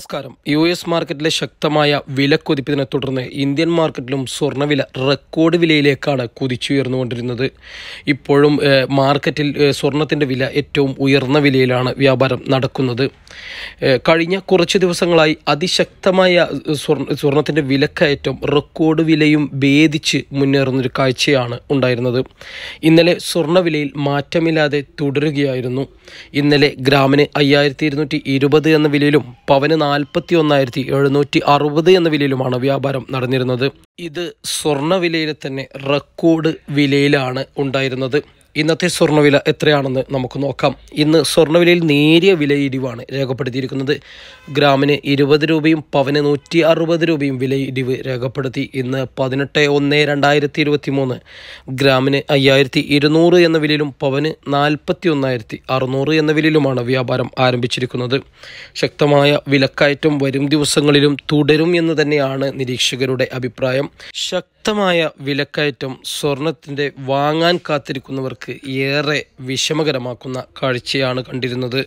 നമസ്കാരം U S മാർക്കറ്റിലെ ശക്തമായ വിലക്കുതിപ്പിനെ തുടർന്ന് ഇന്ത്യൻ മാർക്കറ്റിലും സ്വർണ്ണവില റെക്കോർഡ് വിലയിലേക്കാണ് കുതിച്ചുയർന്നുകൊണ്ടിരുന്നത് ഇപ്പോഴും മാർക്കറ്റിൽ സ്വർണത്തിൻ്റെ വില ഏറ്റവും ഉയർന്ന വിലയിലാണ് വ്യാപാരം നടക്കുന്നത് കഴിഞ്ഞ കുറച്ച് ദിവസങ്ങളായി അതിശക്തമായ സ്വർണ്ണ സ്വർണത്തിൻ്റെ വിലക്കയറ്റം റെക്കോർഡ് വിലയും ഭേദിച്ച് മുന്നേറുന്നൊരു കാഴ്ചയാണ് ഉണ്ടായിരുന്നത് ഇന്നലെ സ്വർണ്ണവിലയിൽ മാറ്റമില്ലാതെ തുടരുകയായിരുന്നു ഇന്നലെ ഗ്രാമിന് അയ്യായിരത്തി എന്ന വിലയിലും പവന് നാൽപ്പത്തി ഒന്നായിരത്തി എഴുന്നൂറ്റി അറുപത് എന്ന വിലയിലുമാണ് വ്യാപാരം നടന്നിരുന്നത് ഇത് സ്വർണ്ണ വിലയിൽ തന്നെ റെക്കോർഡ് വിലയിലാണ് ഉണ്ടായിരുന്നത് ഇന്നത്തെ സ്വർണ്ണവില എത്രയാണെന്ന് നമുക്ക് നോക്കാം ഇന്ന് സ്വർണ്ണവിലയിൽ നേരിയ വിലയിടിവാണ് രേഖപ്പെടുത്തിയിരിക്കുന്നത് ഗ്രാമിന് ഇരുപത് രൂപയും പവന് നൂറ്റി അറുപത് രൂപയും വിലയിടിവ് രേഖപ്പെടുത്തി ഇന്ന് പതിനെട്ട് ഒന്ന് രണ്ടായിരത്തി ഇരുപത്തി മൂന്ന് ഗ്രാമിന് അയ്യായിരത്തി ഇരുന്നൂറ് എന്ന വിലയിലും പവന് നാൽപ്പത്തി ഒന്നായിരത്തി അറുന്നൂറ് എന്ന വിലയിലുമാണ് വ്യാപാരം ആരംഭിച്ചിരിക്കുന്നത് ശക്തമായ വിലക്കയറ്റം വരും ദിവസങ്ങളിലും തുടരും എന്ന് തന്നെയാണ് നിരീക്ഷകരുടെ അഭിപ്രായം ശക്തി ശക്തമായ വിലക്കയറ്റം സ്വർണത്തിൻ്റെ വാങ്ങാൻ കാത്തിരിക്കുന്നവർക്ക് ഏറെ വിഷമകരമാക്കുന്ന കാഴ്ചയാണ് കണ്ടിരുന്നത്